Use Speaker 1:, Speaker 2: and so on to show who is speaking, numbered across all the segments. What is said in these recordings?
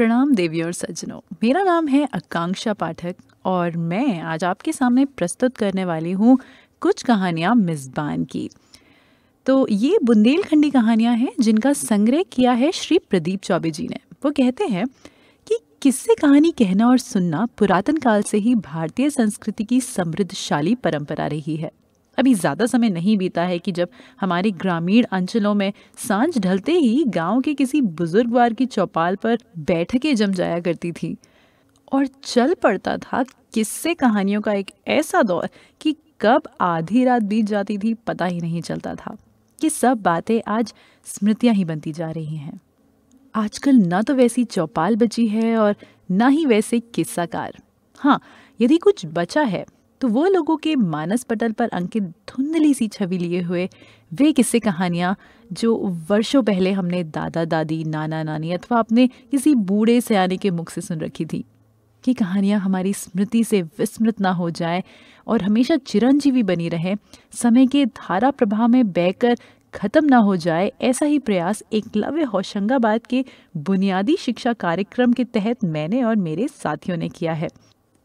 Speaker 1: प्रणाम देवी और सज्जनों मेरा नाम है आकांक्षा पाठक और मैं आज आपके सामने प्रस्तुत करने वाली हूँ कुछ कहानियाँ मिसबान की तो ये बुंदेलखंडी कहानियाँ हैं जिनका संग्रह किया है श्री प्रदीप चौबे जी ने वो कहते हैं कि किससे कहानी कहना और सुनना पुरातन काल से ही भारतीय संस्कृति की समृद्धशाली परंपरा रही है अभी ज़्यादा समय नहीं बीता है कि जब हमारे ग्रामीण अंचलों में सांझ ढलते ही गांव के किसी बुजुर्गवार की चौपाल पर बैठकें जम जाया करती थी और चल पड़ता था किस्से कहानियों का एक ऐसा दौर कि कब आधी रात बीत जाती थी पता ही नहीं चलता था कि सब बातें आज स्मृतियां ही बनती जा रही हैं आजकल ना तो वैसी चौपाल बची है और ना ही वैसे किस्साकार हाँ यदि कुछ बचा है तो वो लोगों के मानस पटल पर अंकित धुंधली सी छवि लिए हुए वे किस्से कहानियाँ जो वर्षों पहले हमने दादा दादी नाना नानी अथवा अपने किसी बूढ़े सयाने के मुख से सुन रखी थी कि कहानियाँ हमारी स्मृति से विस्मृत ना हो जाए और हमेशा चिरंजीवी बनी रहे समय के धारा प्रभाव में बहकर खत्म ना हो जाए ऐसा ही प्रयास एकलव्य होशंगाबाद के बुनियादी शिक्षा कार्यक्रम के तहत मैंने और मेरे साथियों ने किया है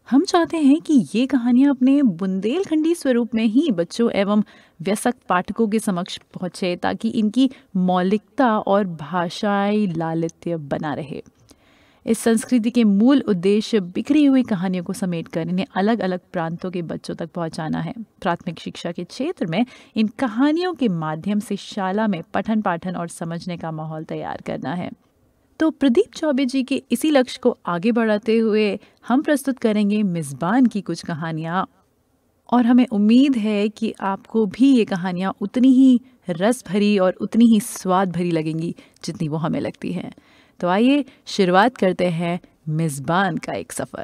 Speaker 1: हम चाहते हैं कि ये कहानियाँ अपने बुंदेलखंडी स्वरूप में ही बच्चों एवं व्यसक पाठकों के समक्ष पहुँचे ताकि इनकी मौलिकता और भाषाई लालित्य बना रहे इस संस्कृति के मूल उद्देश्य बिखरी हुई कहानियों को समेटकर इन्हें अलग अलग प्रांतों के बच्चों तक पहुंचाना है प्राथमिक शिक्षा के क्षेत्र में इन कहानियों के माध्यम से शाला में पठन पाठन और समझने का माहौल तैयार करना है तो प्रदीप चौबे जी के इसी लक्ष्य को आगे बढ़ाते हुए हम प्रस्तुत करेंगे मेज़बान की कुछ कहानियाँ और हमें उम्मीद है कि आपको भी ये कहानियाँ उतनी ही रस भरी और उतनी ही स्वाद भरी लगेंगी जितनी वो हमें लगती हैं तो आइए शुरुआत करते हैं मेज़बान का एक सफ़र